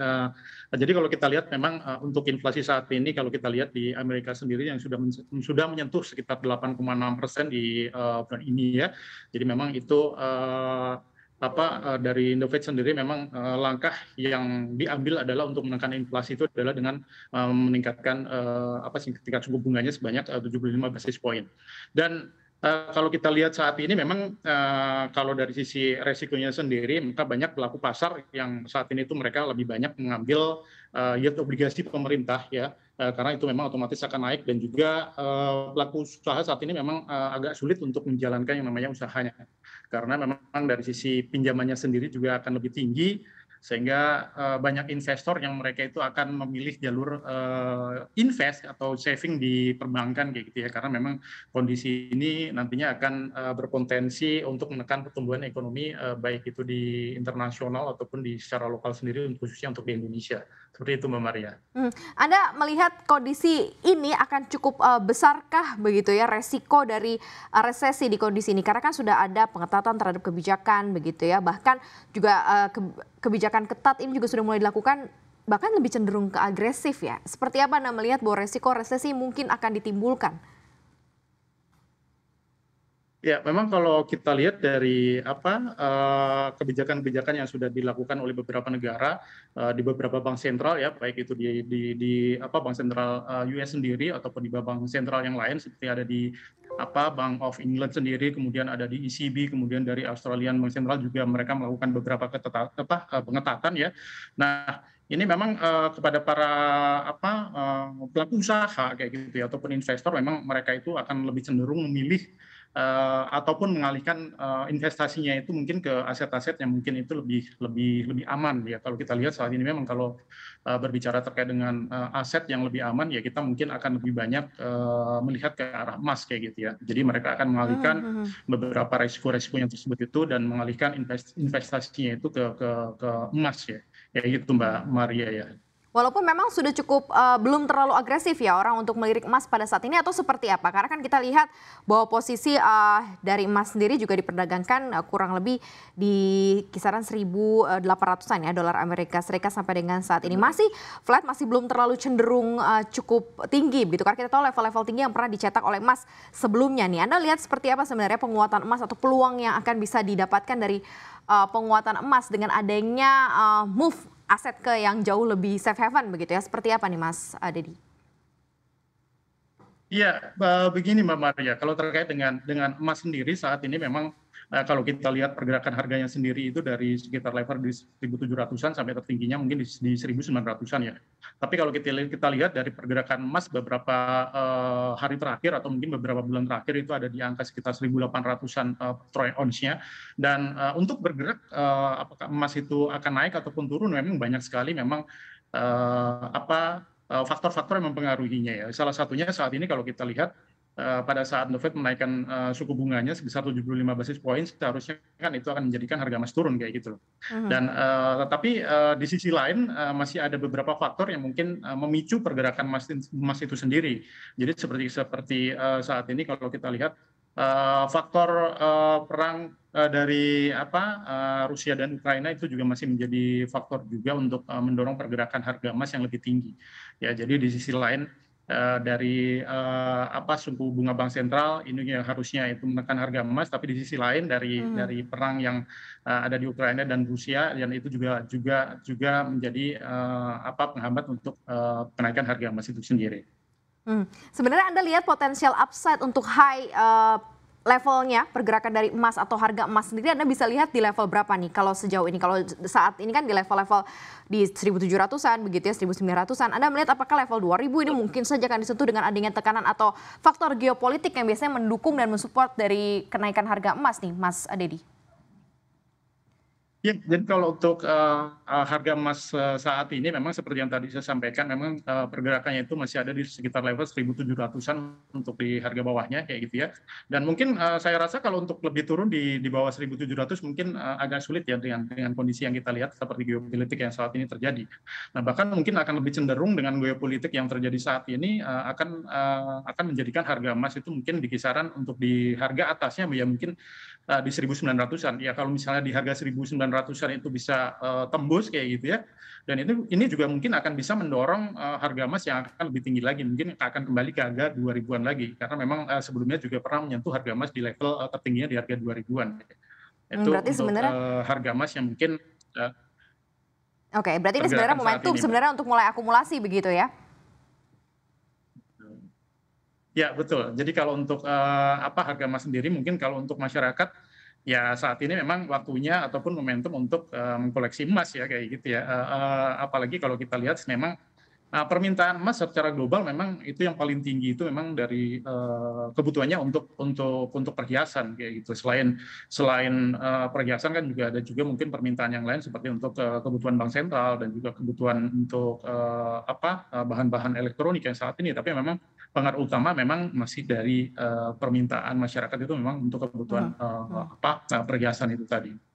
Nah, jadi kalau kita lihat memang uh, untuk inflasi saat ini kalau kita lihat di Amerika sendiri yang sudah men sudah menyentuh sekitar 8,6 persen di uh, bulan ini ya. Jadi memang itu uh, apa dari The sendiri memang uh, langkah yang diambil adalah untuk menekan inflasi itu adalah dengan uh, meningkatkan uh, apa sih tingkat suku bunganya sebanyak uh, 75 basis point. Dan Eh, kalau kita lihat saat ini memang uh, kalau dari sisi resikonya sendiri maka banyak pelaku pasar yang saat ini itu mereka lebih banyak mengambil uh, yield obligasi pemerintah ya uh, karena itu memang otomatis akan naik dan juga uh, pelaku usaha saat ini memang uh, agak sulit untuk menjalankan yang namanya usahanya karena memang dari sisi pinjamannya sendiri juga akan lebih tinggi sehingga eh, banyak investor yang mereka itu akan memilih jalur eh, invest atau saving di perbankan kayak gitu ya karena memang kondisi ini nantinya akan eh, berpotensi untuk menekan pertumbuhan ekonomi baik itu di internasional ataupun di secara lokal sendiri khususnya untuk di Indonesia seperti itu Mbak Maria. Hmm. Anda melihat kondisi ini akan cukup besarkah begitu ya resiko dari resesi di kondisi ini karena kan sudah ada pengetatan terhadap kebijakan begitu ya bahkan juga kebijakan kebijakan ketat ini juga sudah mulai dilakukan bahkan lebih cenderung ke agresif ya. Seperti apa Anda melihat bahwa resiko resesi mungkin akan ditimbulkan? Ya, memang kalau kita lihat dari apa eh, kebijakan-kebijakan yang sudah dilakukan oleh beberapa negara eh, di beberapa bank sentral ya, baik itu di, di, di apa bank sentral eh, US sendiri ataupun di bank sentral yang lain seperti ada di apa Bank of England sendiri, kemudian ada di ECB, kemudian dari Australian Bank Central juga mereka melakukan beberapa ketetat, apa, eh, pengetatan ya. Nah, ini memang uh, kepada para apa uh, pelaku usaha kayak gitu ya ataupun investor memang mereka itu akan lebih cenderung memilih uh, ataupun mengalihkan uh, investasinya itu mungkin ke aset-aset yang mungkin itu lebih lebih lebih aman ya kalau kita lihat saat ini memang kalau uh, berbicara terkait dengan uh, aset yang lebih aman ya kita mungkin akan lebih banyak uh, melihat ke arah emas kayak gitu ya jadi mereka akan mengalihkan uh beberapa resiko-resiko yang tersebut itu dan mengalihkan invest investasinya itu ke ke, ke emas ya ya gitu Mbak Maria ya Walaupun memang sudah cukup uh, belum terlalu agresif ya orang untuk melirik emas pada saat ini atau seperti apa? Karena kan kita lihat bahwa posisi uh, dari emas sendiri juga diperdagangkan uh, kurang lebih di kisaran 1.800-an ya dolar Amerika Serikat sampai dengan saat ini masih flat masih belum terlalu cenderung uh, cukup tinggi begitu. Karena kita tahu level-level tinggi yang pernah dicetak oleh emas sebelumnya nih. Anda lihat seperti apa sebenarnya penguatan emas atau peluang yang akan bisa didapatkan dari uh, penguatan emas dengan adanya uh, move aset ke yang jauh lebih safe haven begitu ya. Seperti apa nih Mas eh, Deddy? Iya, eh, begini Mbak Maria, kalau terkait dengan dengan emas sendiri saat ini memang Nah, kalau kita lihat pergerakan harganya sendiri itu dari sekitar level di 1.700-an sampai tertingginya mungkin di, di 1.900-an ya. Tapi kalau kita, kita lihat dari pergerakan emas beberapa uh, hari terakhir atau mungkin beberapa bulan terakhir itu ada di angka sekitar 1.800-an uh, eh, troy ounce-nya. Dan uh, untuk bergerak uh, apakah emas itu akan naik ataupun turun memang banyak sekali memang uh, apa faktor-faktor yang mempengaruhinya ya. Salah satunya saat ini kalau kita lihat Eh, pada saat The Fed menaikkan uh, suku bunganya sebesar 75 basis poin seharusnya kan itu akan menjadikan harga emas turun kayak gitu Uh-huh. Dan uh, tetapi uh, di sisi lain uh, masih ada beberapa faktor yang mungkin uh, memicu pergerakan emas, emas itu sendiri. Jadi seperti seperti uh, saat ini kalau kita lihat uh, faktor uh, perang uh, dari apa uh, Rusia dan Ukraina itu juga masih menjadi faktor juga untuk uh, mendorong pergerakan harga emas yang lebih tinggi. Ya, jadi di sisi lain Eh, dari eh, apa suku bunga bank sentral ini ya harusnya itu menekan harga emas tapi di sisi lain dari hmm. dari perang yang eh, ada di Ukraina dan Rusia dan itu juga juga juga menjadi apa penghambat untuk kenaikan harga emas itu sendiri. Hmm. Sebenarnya Anda lihat potensial upside untuk high uh, levelnya pergerakan dari emas atau harga emas sendiri Anda bisa lihat di level berapa nih kalau sejauh ini kalau saat ini kan di level-level di 1700-an begitu ya 1900-an Anda melihat apakah level 2000 ini mungkin saja akan disentuh dengan adanya tekanan atau faktor geopolitik yang biasanya mendukung dan mensupport dari kenaikan harga emas nih Mas Dedi Ya, jadi kalau untuk uh, harga emas uh, saat ini memang seperti yang tadi saya sampaikan memang uh, pergerakannya itu masih ada di sekitar level 1.700-an untuk di harga bawahnya kayak gitu ya. Dan mungkin uh, saya rasa kalau untuk lebih turun di di bawah 1.700 mungkin uh, agak sulit ya dengan dengan kondisi yang kita lihat seperti geopolitik yang saat ini terjadi. Nah, bahkan mungkin akan lebih cenderung dengan geopolitik yang terjadi saat ini uh, akan uh, akan menjadikan harga emas itu mungkin di kisaran untuk di harga atasnya ya mungkin uh, di 1.900-an. Ya kalau misalnya di harga 1.900 Ratusan ratusan itu bisa uh, tembus kayak gitu ya. Dan itu ini juga mungkin akan bisa mendorong uh, harga emas yang akan lebih tinggi lagi, mungkin akan kembali ke harga 2000-an lagi karena memang uh, sebelumnya juga pernah menyentuh harga emas di level uh, tertingginya di harga 2000-an. Itu Berarti untuk, sebenarnya uh, harga emas yang mungkin uh, Oke, okay, berarti ini sebenarnya momentum ini, sebenarnya untuk mulai akumulasi begitu ya? Ya betul. Jadi kalau untuk uh, apa harga emas sendiri mungkin kalau untuk masyarakat ya saat ini memang waktunya ataupun momentum untuk eh, mengkoleksi emas ya kayak gitu ya. Eh, eh, apalagi kalau kita lihat memang Nah, permintaan emas secara global memang itu yang paling tinggi itu memang dari uh, kebutuhannya untuk untuk untuk perhiasan kayak gitu. Selain selain uh, perhiasan kan juga ada juga mungkin permintaan yang lain seperti untuk uh, kebutuhan bank sentral dan juga kebutuhan untuk uh, apa bahan-bahan uh, elektronik yang saat ini. Tapi memang pengaruh utama memang masih dari uh, permintaan masyarakat itu memang untuk kebutuhan uh, apa uh, perhiasan itu tadi.